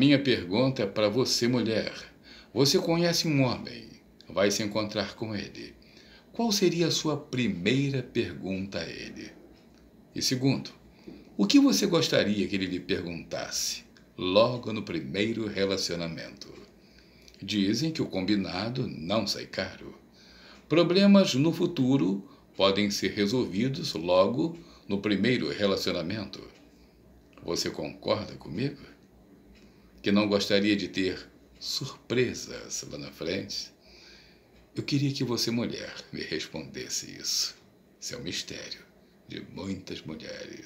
Minha pergunta é para você, mulher. Você conhece um homem, vai se encontrar com ele. Qual seria a sua primeira pergunta a ele? E segundo, o que você gostaria que ele lhe perguntasse logo no primeiro relacionamento? Dizem que o combinado não sai caro. Problemas no futuro podem ser resolvidos logo no primeiro relacionamento. Você concorda comigo? que não gostaria de ter surpresas lá na frente? Eu queria que você, mulher, me respondesse isso. Isso é um mistério de muitas mulheres.